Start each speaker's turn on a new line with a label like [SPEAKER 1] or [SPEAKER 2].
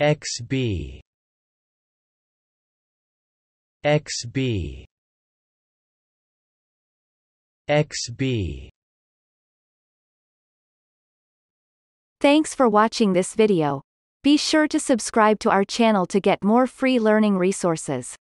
[SPEAKER 1] XB
[SPEAKER 2] XB XB
[SPEAKER 3] Thanks for watching this video. Be sure to subscribe to our channel to get more free learning resources.